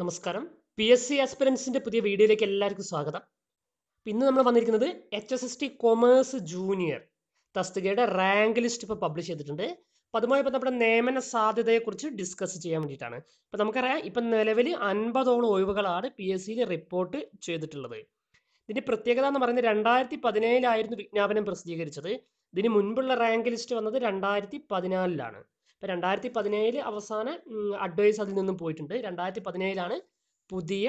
നമസ്കാരം P S C ആസ്പിരൻസിൻ്റെ പുതിയ വീഡിയോയിലേക്ക് എല്ലാവർക്കും സ്വാഗതം ഇന്ന് നമ്മൾ വന്നിരിക്കുന്നത് H S S T commerce junior തസ്തികയുടെ റാങ്ക് ലിസ്റ്റ് ഇപ്പോൾ പബ്ലിഷ് ചെയ്തിട്ടുണ്ട് അപ്പോൾ അതുമായി ബന്ധപ്പെട്ട നിയമന സാധ്യതയെക്കുറിച്ച് ഡിസ്കസ് ചെയ്യാൻ വേണ്ടിയിട്ടാണ് അപ്പോൾ നമുക്കറിയാം ഇപ്പം നിലവിൽ അൻപതോളം ഒഴിവുകളാണ് പി എസ് സിയിൽ റിപ്പോർട്ട് ചെയ്തിട്ടുള്ളത് ഇതിൻ്റെ പ്രത്യേകത എന്ന് പറയുന്നത് രണ്ടായിരത്തി പതിനേഴിലായിരുന്നു വിജ്ഞാപനം പ്രസിദ്ധീകരിച്ചത് ഇതിന് മുൻപുള്ള റാങ്ക് ലിസ്റ്റ് വന്നത് രണ്ടായിരത്തി പതിനാലിലാണ് ഇപ്പോൾ രണ്ടായിരത്തി പതിനേഴിൽ അവസാന അഡ്വൈസ് അതിൽ നിന്നും പോയിട്ടുണ്ട് രണ്ടായിരത്തി പതിനേഴിലാണ് പുതിയ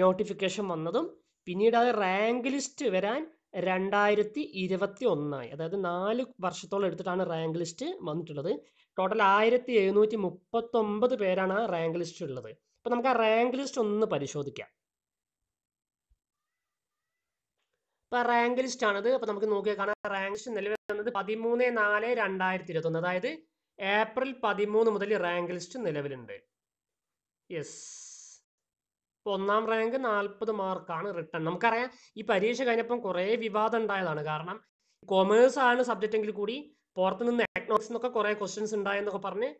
നോട്ടിഫിക്കേഷൻ വന്നതും പിന്നീട് അത് റാങ്ക് ലിസ്റ്റ് വരാൻ രണ്ടായിരത്തി ഇരുപത്തി ഒന്നായി അതായത് നാല് വർഷത്തോളം എടുത്തിട്ടാണ് റാങ്ക് ലിസ്റ്റ് വന്നിട്ടുള്ളത് ടോട്ടൽ ആയിരത്തി എഴുന്നൂറ്റി മുപ്പത്തൊമ്പത് പേരാണ് ആ റാങ്ക് ലിസ്റ്റ് ഉള്ളത് അപ്പം നമുക്ക് ആ റാങ്ക് ലിസ്റ്റ് ഒന്ന് പരിശോധിക്കാം ഇപ്പം റാങ്ക് ലിസ്റ്റ് ആണത് അപ്പം നമുക്ക് നോക്കിയാൽ കാണാം റാങ്ക് ലിസ്റ്റ് നിലവിൽ വന്നത് പതിമൂന്ന് നാല് രണ്ടായിരത്തി ഇരുപത്തൊന്ന് അതായത് ഏപ്രിൽ പതിമൂന്ന് മുതൽ റാങ്ക് ലിസ്റ്റ് നിലവിലുണ്ട് യെസ് ഒന്നാം റാങ്ക് നാൽപ്പത് മാർക്കാണ് റിട്ടേൺ നമുക്കറിയാം ഈ പരീക്ഷ കഴിഞ്ഞപ്പം കുറേ വിവാദം ഉണ്ടായതാണ് കാരണം കൊമേഴ്സ് ആണ് സബ്ജക്റ്റ് എങ്കിൽ കൂടി പുറത്തു നിന്ന് എക്കണോമിക്സ് എന്നൊക്കെ കുറേ ക്വസ്റ്റ്യൻസ് ഉണ്ടായെന്നൊക്കെ പറഞ്ഞ്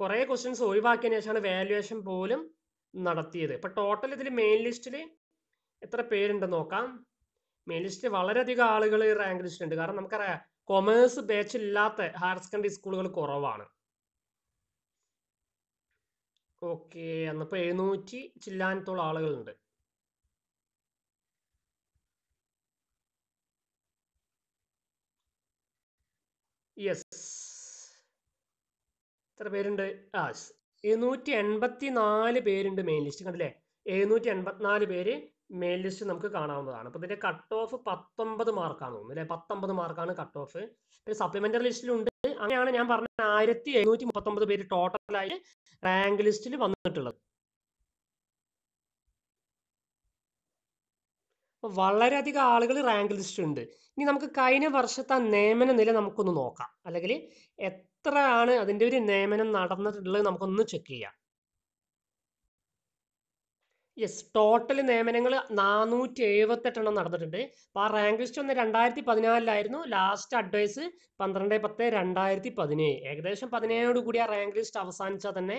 കുറേ ക്വസ്റ്റ്യൻസ് ഒഴിവാക്കിയതിന് ശേഷമാണ് വാല്യുവേഷൻ പോലും നടത്തിയത് ഇപ്പം ടോട്ടൽ ഇതിൽ മെയിൻ ലിസ്റ്റിൽ എത്ര പേരുണ്ടെന്ന് നോക്കാം മെയിൻ ലിസ്റ്റിൽ വളരെയധികം ആളുകൾ റാങ്ക് ലിസ്റ്റിലുണ്ട് കാരണം നമുക്കറിയാം കൊമേഴ്സ് ബാച്ച് ഇല്ലാത്ത ഹയർ സെക്കൻഡറി സ്കൂളുകൾ കുറവാണ് ഓക്കെ അന്നിപ്പോൾ എഴുന്നൂറ്റി ചില്ലാനത്തോളം ആളുകളുണ്ട് യെസ് എത്ര പേരുണ്ട് ആ എഴുന്നൂറ്റി എൺപത്തി നാല് പേരുണ്ട് മെയിൻ ലിസ്റ്റ് കണ്ടില്ലേ എഴുന്നൂറ്റി എൺപത്തിനാല് പേര് മെയിൽ ലിസ്റ്റ് നമുക്ക് കാണാവുന്നതാണ് അപ്പോൾ ഇതിന്റെ കട്ട് ഓഫ് പത്തൊമ്പത് മാർക്കാണ് തോന്നുന്നു അല്ലെ പത്തൊമ്പത് മാർക്കാണ് കട്ട് ഓഫ് പിന്നെ സപ്ലിമെന്ററി ലിസ്റ്റിലുണ്ട് അങ്ങനെയാണ് ഞാൻ പറഞ്ഞ ആയിരത്തി എഴുന്നൂറ്റി മുപ്പത്തൊമ്പത് പേര് ടോട്ടലായി റാങ്ക് ലിസ്റ്റിൽ വന്നിട്ടുള്ളത് വളരെയധികം ആളുകൾ റാങ്ക് ലിസ്റ്റ് ഉണ്ട് ഇനി നമുക്ക് കഴിഞ്ഞ വർഷത്തെ നിയമന നില നമുക്കൊന്ന് നോക്കാം അല്ലെങ്കിൽ എത്രയാണ് അതിൻ്റെ ഒരു നിയമനം നടന്നിട്ടുള്ളത് നമുക്കൊന്ന് ചെക്ക് ചെയ്യാം യെസ് ടോട്ടൽ നിയമനങ്ങൾ നാനൂറ്റി എഴുപത്തെട്ടെണ്ണം നടന്നിട്ടുണ്ട് അപ്പോൾ ആ റാങ്ക് ലിസ്റ്റ് ഒന്ന് രണ്ടായിരത്തി പതിനാലിലായിരുന്നു ലാസ്റ്റ് അഡ്വൈസ് പന്ത്രണ്ട് പത്ത് രണ്ടായിരത്തി പതിനേഴ് ഏകദേശം പതിനേഴോട് കൂടി ആ റാങ്ക് ലിസ്റ്റ് അവസാനിച്ചാൽ തന്നെ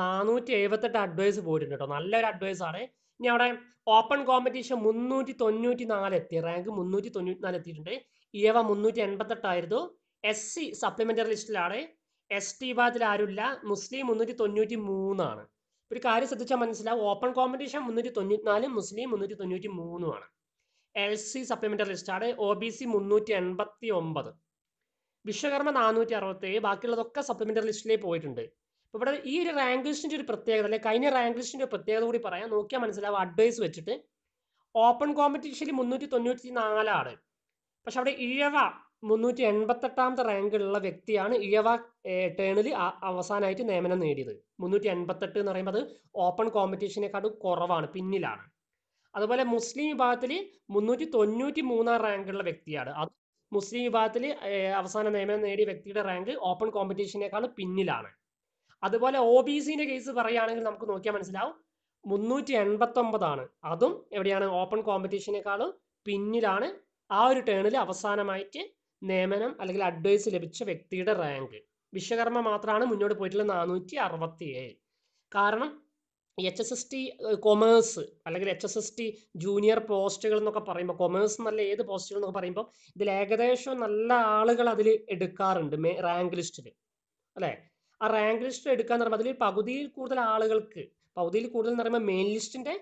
നാനൂറ്റി എഴുപത്തെട്ട് അഡ്വൈസ് പോയിട്ടുണ്ട് കേട്ടോ നല്ലൊരു അഡ്വൈസ് ആണ് ഇനി അവിടെ ഓപ്പൺ കോമ്പറ്റീഷൻ മുന്നൂറ്റി തൊണ്ണൂറ്റി നാല് എത്തി റാങ്ക് മുന്നൂറ്റി തൊണ്ണൂറ്റി നാല് എത്തിയിട്ടുണ്ട് ഇയവ മുന്നൂറ്റി എൺപത്തെട്ടായിരുന്നു എസ് സി സപ്ലിമെന്ററി ലിസ്റ്റിലാണ് എസ് ടി വിഭാഗത്തിൽ ആരുമില്ല മുസ്ലിം മുന്നൂറ്റി തൊണ്ണൂറ്റി മൂന്നാണ് ഒരു കാര്യം ശ്രദ്ധിച്ചാൽ മനസ്സിലാവും ഓപ്പൺ കോമ്പറ്റീഷൻ മുന്നൂറ്റി തൊണ്ണൂറ്റിനാല് മുസ്ലിം മുന്നൂറ്റി തൊണ്ണൂറ്റി മൂന്നുമാണ് എൽ സി സപ്ലിമെന്ററി ലിസ്റ്റാണ് ഒ ബി സി മുന്നൂറ്റി എൺപത്തി ഒമ്പത് വിശ്വകർമ്മ നാനൂറ്റി അറുപത്തേഴ് ബാക്കിയുള്ളതൊക്കെ സപ്ലിമെന്ററി ലിസ്റ്റിലേ പോയിട്ടുണ്ട് ഇവിടെ ഈ ഒരു റാങ്ക് ലിസ്റ്റിൻ്റെ ഒരു പ്രത്യേകത അല്ലെ കഴിഞ്ഞ റാങ്ക് ലിസ്റ്റിൻ്റെ പ്രത്യേകത കൂടി പറയാം നോക്കിയാൽ മനസ്സിലാവും അഡ്വൈസ് വെച്ചിട്ട് ഓപ്പൺ കോമ്പറ്റീഷനിൽ മുന്നൂറ്റി തൊണ്ണൂറ്റി നാലാണ് പക്ഷെ അവിടെ ഇഴവ മുന്നൂറ്റി എൺപത്തെട്ടാമത്തെ റാങ്കുള്ള വ്യക്തിയാണ് ഇയവ ടേണിൽ അവസാനമായിട്ട് നിയമനം നേടിയത് മുന്നൂറ്റി എൺപത്തെട്ട് എന്ന് പറയുമ്പോൾ ഓപ്പൺ കോമ്പറ്റീഷനെക്കാട്ടും കുറവാണ് പിന്നിലാണ് അതുപോലെ മുസ്ലിം വിഭാഗത്തിൽ മുന്നൂറ്റി തൊണ്ണൂറ്റി മൂന്നാം റാങ്കുള്ള വ്യക്തിയാണ് അത് മുസ്ലിം വിഭാഗത്തിൽ അവസാന നിയമനം നേടിയ വ്യക്തിയുടെ റാങ്ക് ഓപ്പൺ കോമ്പറ്റീഷനേക്കാളും പിന്നിലാണ് അതുപോലെ ഒ ബി സിന്റെ കേസ് പറയുകയാണെങ്കിൽ നമുക്ക് നോക്കിയാൽ മനസ്സിലാവും മുന്നൂറ്റി എൺപത്തി ഒമ്പതാണ് അതും എവിടെയാണ് ഓപ്പൺ കോമ്പറ്റീഷനേക്കാളും പിന്നിലാണ് ആ ഒരു ടേണിൽ അവസാനമായിട്ട് നിയമനം അല്ലെങ്കിൽ അഡ്വൈസ് ലഭിച്ച വ്യക്തിയുടെ റാങ്ക് വിശ്വകർമ്മ മാത്രമാണ് മുന്നോട്ട് പോയിട്ടുള്ള നാനൂറ്റി അറുപത്തി ഏഴ് കാരണം H S S T commerce അല്ലെങ്കിൽ H S S T junior പോസ്റ്റുകൾ എന്നൊക്കെ പറയുമ്പോൾ കൊമേഴ്സ് നല്ല ഏത് പോസ്റ്റുകൾ എന്നൊക്കെ പറയുമ്പോൾ ഇതിൽ ഏകദേശം നല്ല ആളുകൾ അതിൽ എടുക്കാറുണ്ട് റാങ്ക് ലിസ്റ്റിൽ അല്ലേ ആ റാങ്ക് ലിസ്റ്റ് എടുക്കാന്ന് പറയുമ്പോൾ അതിൽ പകുതിയിൽ കൂടുതൽ ആളുകൾക്ക് പകുതിയിൽ കൂടുതൽ എന്ന് പറയുമ്പോൾ മെയിൻ ലിസ്റ്റിന്റെ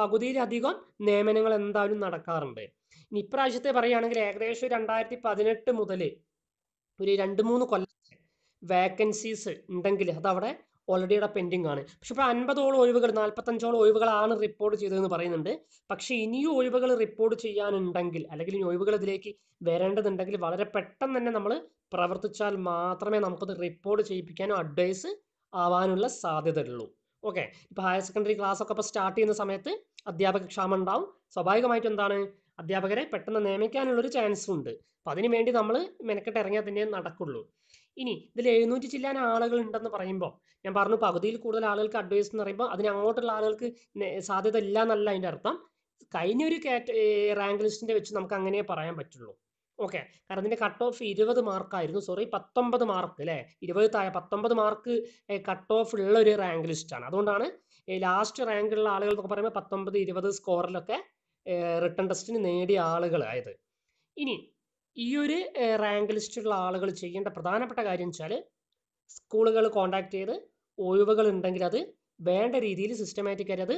പകുതിയിലധികം നിയമനങ്ങൾ എന്തായാലും നടക്കാറുണ്ട് ഇനി ഇപ്രാവശ്യത്തെ പറയുകയാണെങ്കിൽ ഏകദേശം രണ്ടായിരത്തി പതിനെട്ട് മുതൽ ഒരു രണ്ട് മൂന്ന് കൊല്ലം വേക്കൻസീസ് ഉണ്ടെങ്കിൽ അതവിടെ ഓൾറെഡി അവിടെ പെൻഡിങ് ആണ് പക്ഷെ ഇപ്പോൾ അൻപതോളം ഒഴിവുകൾ നാൽപ്പത്തഞ്ചോളം ഒഴിവുകളാണ് റിപ്പോർട്ട് ചെയ്തതെന്ന് പറയുന്നുണ്ട് പക്ഷെ ഇനിയും ഒഴിവുകൾ റിപ്പോർട്ട് ചെയ്യാനുണ്ടെങ്കിൽ അല്ലെങ്കിൽ ഇനി ഒഴിവുകൾ ഇതിലേക്ക് വരേണ്ടതുണ്ടെങ്കിൽ വളരെ പെട്ടെന്ന് തന്നെ നമ്മൾ പ്രവർത്തിച്ചാൽ മാത്രമേ നമുക്കത് റിപ്പോർട്ട് ചെയ്യിപ്പിക്കാനോ അഡ്വൈസ് ആവാനുള്ള സാധ്യതയുള്ളൂ ഓക്കെ ഇപ്പോൾ ഹയർ സെക്കൻഡറി ക്ലാസ് ഒക്കെ ഇപ്പോൾ സ്റ്റാർട്ട് ചെയ്യുന്ന സമയത്ത് അധ്യാപക ക്ഷാമം ഉണ്ടാവും സ്വാഭാവികമായിട്ടും എന്താണ് അധ്യാപകരെ പെട്ടെന്ന് നിയമിക്കാനുള്ളൊരു ചാൻസും ഉണ്ട് അപ്പം അതിനു വേണ്ടി നമ്മൾ മെനക്കെട്ട് ഇറങ്ങിയാൽ തന്നെ നടക്കുള്ളൂ ഇനി ഇതിൽ എഴുന്നൂറ്റി ചില്ലാൻ ആളുകൾ ഉണ്ടെന്ന് പറയുമ്പോൾ ഞാൻ പറഞ്ഞു പകുതിയിൽ കൂടുതൽ ആളുകൾക്ക് അഡ്വൈസ് എന്ന് പറയുമ്പോൾ അതിന് അങ്ങോട്ടുള്ള ആളുകൾക്ക് സാധ്യത ഇല്ല എന്നല്ല അതിൻ്റെ അർത്ഥം കഴിഞ്ഞ ഒരു കാറ്റ റാങ്ക് ലിസ്റ്റിൻ്റെ വെച്ച് നമുക്ക് അങ്ങനെ പറയാൻ പറ്റുള്ളൂ ഓക്കെ കാരണം ഇതിൻ്റെ കട്ട് ഓഫ് ഇരുപത് മാർക്കായിരുന്നു സോറി പത്തൊമ്പത് മാർക്ക് അല്ലേ ഇരുപത് താഴെ പത്തൊമ്പത് മാർക്ക് കട്ട് ഓഫ് ഉള്ള ഒരു റാങ്ക് ലിസ്റ്റാണ് അതുകൊണ്ടാണ് ലാസ്റ്റ് റാങ്കുള്ള ആളുകൾ എന്നൊക്കെ പറയുമ്പോൾ പത്തൊമ്പത് ഇരുപത് സ്കോറിലൊക്കെ റിട്ടേൺ ടെസ്റ്റിന് നേടിയ ആയത് ഇനി ഈ ഒരു റാങ്ക് ലിസ്റ്റിലുള്ള ആളുകൾ ചെയ്യേണ്ട പ്രധാനപ്പെട്ട കാര്യം വെച്ചാൽ സ്കൂളുകൾ കോൺടാക്ട് ചെയ്ത് ഒഴിവുകൾ ഉണ്ടെങ്കിൽ അത് വേണ്ട രീതിയിൽ സിസ്റ്റമാറ്റിക്കായി അത്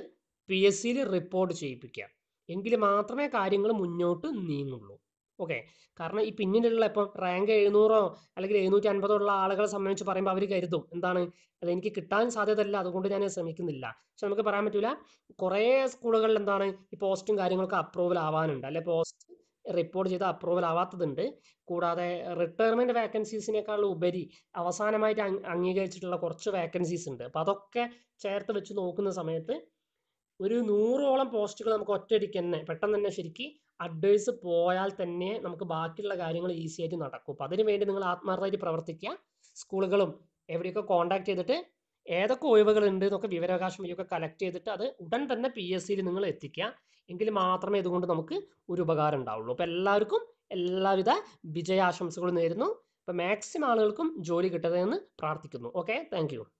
പി എസ് സിയിൽ റിപ്പോർട്ട് ചെയ്യിപ്പിക്കുക എങ്കിൽ മാത്രമേ കാര്യങ്ങൾ മുന്നോട്ട് നീങ്ങുള്ളൂ ഓക്കെ കാരണം ഈ പിന്നിലുള്ള ഇപ്പം റാങ്ക് എഴുന്നൂറോ അല്ലെങ്കിൽ എഴുന്നൂറ്റി അൻപതോ ഉള്ള ആളുകളെ സംബന്ധിച്ച് പറയുമ്പോൾ അവർ കരുതും എന്താണ് അത് എനിക്ക് കിട്ടാൻ സാധ്യതയല്ല അതുകൊണ്ട് ഞാൻ ശ്രമിക്കുന്നില്ല പക്ഷെ നമുക്ക് പറയാൻ പറ്റൂല കുറേ സ്കൂളുകളിൽ എന്താണ് ഈ പോസ്റ്റും കാര്യങ്ങളൊക്കെ അപ്രൂവൽ ആവാനുണ്ട് അല്ലെ പോസ്റ്റ് റിപ്പോർട്ട് ചെയ്ത് അപ്രൂവൽ ആവാത്തതുണ്ട് കൂടാതെ റിട്ടയർമെന്റ് വേക്കൻസീസിനേക്കാൾ ഉപരി അവസാനമായിട്ട് അംഗീകരിച്ചിട്ടുള്ള കുറച്ച് വേക്കൻസീസ് ഉണ്ട് അപ്പോൾ അതൊക്കെ ചേർത്ത് വെച്ച് നോക്കുന്ന സമയത്ത് ഒരു നൂറോളം പോസ്റ്റുകൾ നമുക്ക് ഒറ്റയടിക്ക് തന്നെ പെട്ടെന്ന് തന്നെ ശരിക്കും അഡ്വൈസ് പോയാൽ തന്നെ നമുക്ക് ബാക്കിയുള്ള കാര്യങ്ങൾ ഈസി ആയിട്ട് നടക്കും അപ്പം അതിനു വേണ്ടി നിങ്ങൾ ആത്മാർത്ഥമായിട്ട് പ്രവർത്തിക്കുക സ്കൂളുകളും എവിടെയൊക്കെ കോൺടാക്ട് ചെയ്തിട്ട് ഏതൊക്കെ ഒഴിവുകൾ ഉണ്ട് എന്നൊക്കെ വിവരാവകാശം ഇതൊക്കെ കളക്ട് ചെയ്തിട്ട് അത് ഉടൻ തന്നെ പി എസ് സിയിൽ നിങ്ങൾ എത്തിക്കുക എങ്കിൽ മാത്രമേ ഇതുകൊണ്ട് നമുക്ക് ഒരു ഉപകാരം ഉണ്ടാവുള്ളൂ അപ്പോൾ എല്ലാവർക്കും എല്ലാവിധ വിജയാശംസകളും നേരുന്നു അപ്പോൾ മാക്സിമം ആളുകൾക്കും ജോലി കിട്ടരുതെന്ന് പ്രാർത്ഥിക്കുന്നു ഓക്കെ താങ്ക്